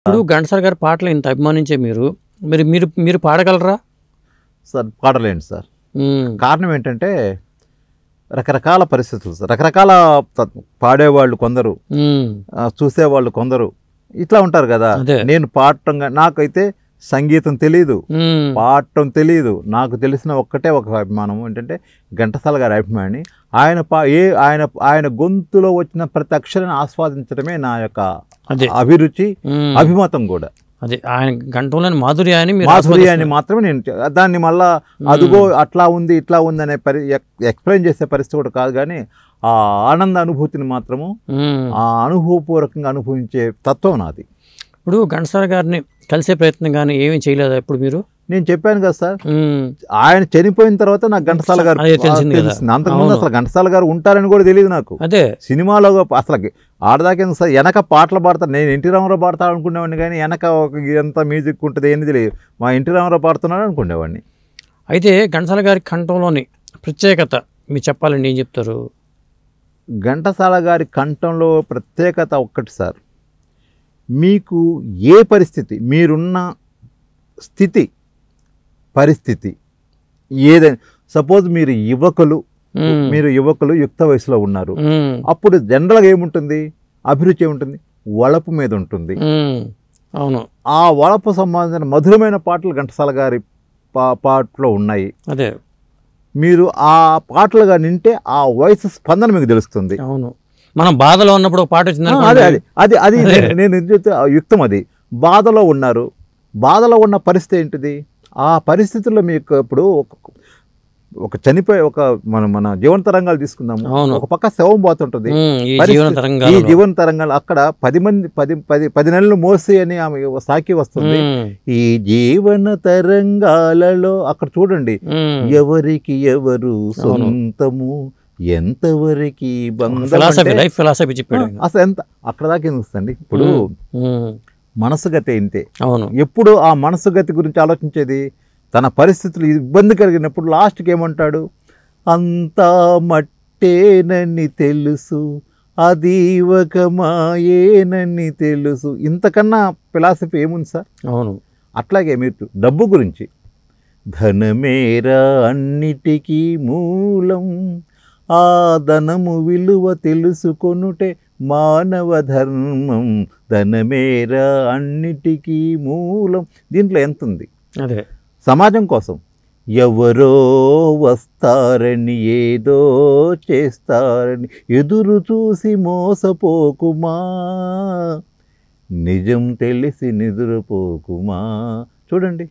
ఇప్పుడు ఘంటసార్ గారి పాటలు ఇంత అభిమానించే మీరు మీరు మీరు మీరు పాడగలరా సార్ పాడలేండి సార్ కారణం ఏంటంటే రకరకాల పరిస్థితులు సార్ రకరకాల పాడేవాళ్ళు కొందరు చూసేవాళ్ళు కొందరు ఇట్లా ఉంటారు కదా నేను పాడటం నాకైతే సంగీతం తెలియదు పాడటం తెలియదు నాకు తెలిసిన ఒక్కటే ఒక అభిమానం ఏంటంటే ఘంటసాల గారి అభిమాని ఆయన పా ఏ ఆయన ఆయన గొంతులో వచ్చిన ప్రతి అక్షరాన్ని ఆస్వాదించడమే నా యొక్క అభిరుచి అభిమతం కూడా అదే ఆయన గంటలోని మాధుర్యాన్ని మాధుర్యాన్ని మాత్రమే నేను దాన్ని మళ్ళా అదుగో అట్లా ఉంది ఇట్లా ఉంది అనే పరి ఎక్స్ప్లెయిన్ చేసే పరిస్థితి కూడా కాదు కానీ ఆ ఆనంద అనుభూతిని మాత్రము ఆ అనుభవపూర్వకంగా అనుభవించే తత్వం నాది ఇప్పుడు ఘంటసార్ గారిని కలిసే ప్రయత్నం కానీ ఏమీ చేయలేదు ఇప్పుడు మీరు నేను చెప్పాను కదా సార్ ఆయన చనిపోయిన తర్వాత నాకు ఘంటసాల గారు అంతకుముందు అసలు ఘంటసాల గారు ఉంటారని కూడా తెలియదు నాకు అదే సినిమాలో అసలు ఆడదాకేంది సార్ వెనక పాటలు పాడతాను నేను ఎన్టీ రామారావు పాడతాను అనుకునేవాడిని కానీ వెనక ఒక ఎంత మ్యూజిక్ ఉంటుంది ఏంది తెలియదు మా ఎన్టీ రామారావు పాడుతున్నాడు అనుకునేవాడిని అయితే ఘంటసాల గారి కంఠంలోని ప్రత్యేకత మీరు చెప్పాలండి ఏం చెప్తారు ఘంటసాల గారి కంఠంలో ప్రత్యేకత ఒక్కటి సార్ మీకు ఏ పరిస్థితి మీరున్న స్థితి పరిస్థితి ఏదైనా సపోజ్ మీరు యువకులు మీరు యువకులు యుక్త వయసులో ఉన్నారు అప్పుడు జనరల్గా ఏముంటుంది అభిరుచి ఏముంటుంది వలపు మీద ఉంటుంది అవును ఆ వలపు సంబంధించిన మధురమైన పాటలు ఘంటసాల గారి పాటలో ఉన్నాయి అదే మీరు ఆ పాటలుగా నింటే ఆ వయసు స్పందన మీకు తెలుస్తుంది అవును మనం బాధలో ఉన్నప్పుడు ఒక పాట వచ్చింది అది అది అది నేను యుక్తం అది బాధలో ఉన్నారు బాధలో ఉన్న పరిస్థితి ఏంటిది ఆ పరిస్థితుల్లో మీకు ఇప్పుడు ఒక చనిపోయే ఒక మన మన జీవన తరంగాలు తీసుకుందాము ఒక పక్క శవం పోతుంటుంది ఈ జీవన తరంగాలు అక్కడ పది మంది పది పది పది నెలలు మోసి అని ఆమె సాకి వస్తుంది ఈ జీవన తరంగాలలో అక్కడ చూడండి ఎవరికి ఎవరు సొంతము ఎంతవరకు లైఫ్ ఫిలాసఫీ చెప్పాడు అసలు ఎంత అక్కడ దాకా చూస్తండి ఇప్పుడు మనసు గతి ఇంతే అవును ఎప్పుడు ఆ మనసు గతి గురించి ఆలోచించేది తన పరిస్థితులు ఇబ్బంది కలిగినప్పుడు లాస్ట్కి ఏమంటాడు అంతా మట్టేనని తెలుసు అది ఒక మాయేనని తెలుసు ఇంతకన్నా ఫిలాసఫీ ఏముంది సార్ అవును అట్లాగే మీరు డబ్బు గురించి ధనమేరా అన్నిటికీ మూలం ఆ ధనము విలువ తెలుసుకొనుటే మానవ ధర్మం ధనమేర అన్నిటికీ మూలం దీంట్లో ఎంత ఉంది అదే సమాజం కోసం ఎవరో వస్తారని ఏదో చేస్తారని ఎదురు చూసి మోసపోకుమా నిజం తెలిసి నిదురపోకుమా చూడండి